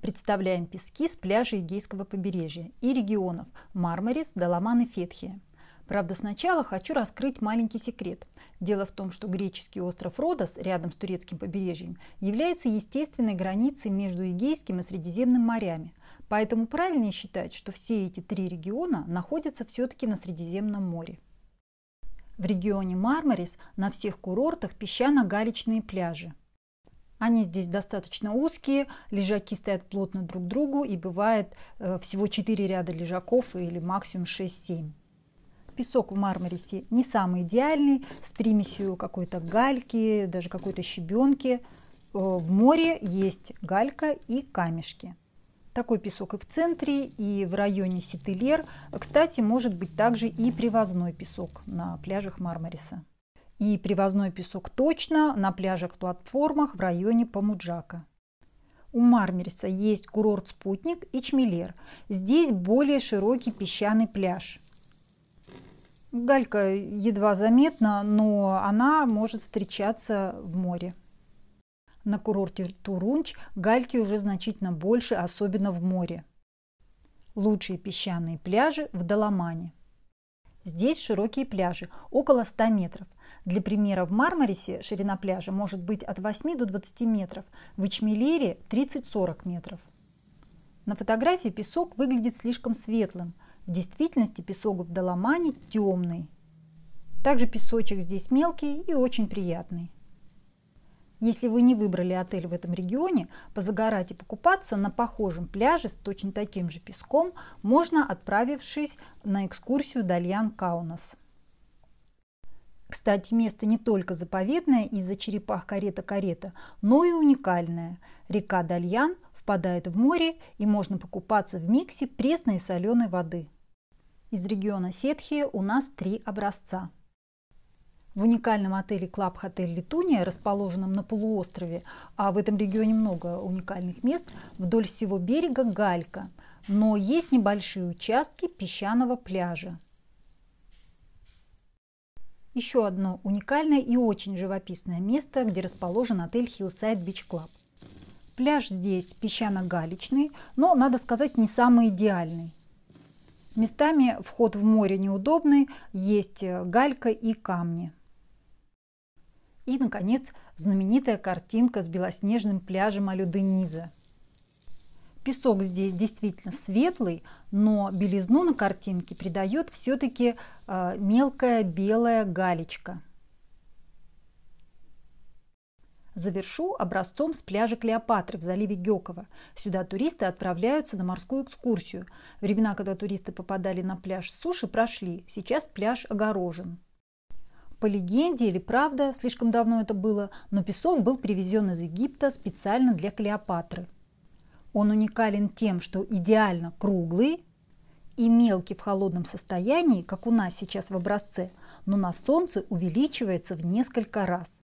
Представляем пески с пляжа Эгейского побережья и регионов Мармарис, Даламан и Фетхия. Правда, сначала хочу раскрыть маленький секрет. Дело в том, что греческий остров Родос рядом с турецким побережьем является естественной границей между Эгейским и Средиземным морями. Поэтому правильнее считать, что все эти три региона находятся все-таки на Средиземном море. В регионе Мармарис на всех курортах песчано-галечные пляжи. Они здесь достаточно узкие, лежаки стоят плотно друг к другу и бывает э, всего 4 ряда лежаков или максимум 6-7. Песок в Мармарисе не самый идеальный, с примесью какой-то гальки, даже какой-то щебенки. Э, в море есть галька и камешки. Такой песок и в центре, и в районе Ситилер. Кстати, может быть также и привозной песок на пляжах Мармариса и привозной песок точно на пляжах-платформах в районе Памуджака. У Мармерса есть курорт-спутник и Чмелер. Здесь более широкий песчаный пляж. Галька едва заметна, но она может встречаться в море. На курорте Турунч гальки уже значительно больше, особенно в море. Лучшие песчаные пляжи в Доломане – Здесь широкие пляжи, около 100 метров. Для примера, в Мармарисе ширина пляжа может быть от 8 до 20 метров, в Ичмелере 30-40 метров. На фотографии песок выглядит слишком светлым. В действительности песок в Доломане темный. Также песочек здесь мелкий и очень приятный. Если вы не выбрали отель в этом регионе, позагорать и покупаться на похожем пляже с точно таким же песком можно, отправившись на экскурсию Дальян Каунас. Кстати, место не только заповедное из-за черепах карета-карета, но и уникальное. Река Дальян впадает в море и можно покупаться в миксе пресной и соленой воды. Из региона Фетхия у нас три образца – в уникальном отеле Club Hotel Летуния, расположенном на полуострове, а в этом регионе много уникальных мест, вдоль всего берега галька, но есть небольшие участки песчаного пляжа. Еще одно уникальное и очень живописное место, где расположен отель Hillside Beach Club. Пляж здесь песчано-галечный, но, надо сказать, не самый идеальный. Местами вход в море неудобный, есть э, галька и камни – и, наконец, знаменитая картинка с белоснежным пляжем Алюдениза. Песок здесь действительно светлый, но белизну на картинке придает все-таки э, а, мелкая белая галечка. Завершу образцом с пляжа Клеопатры в заливе Гёкова. Сюда туристы отправляются на морскую экскурсию. Времена, когда туристы попадали на пляж с суши, прошли. Сейчас пляж огорожен. По легенде или правда, слишком давно это было, но песок был привезен из Египта специально для Клеопатры. Он уникален тем, что идеально круглый и мелкий в холодном состоянии, как у нас сейчас в образце, но на солнце увеличивается в несколько раз.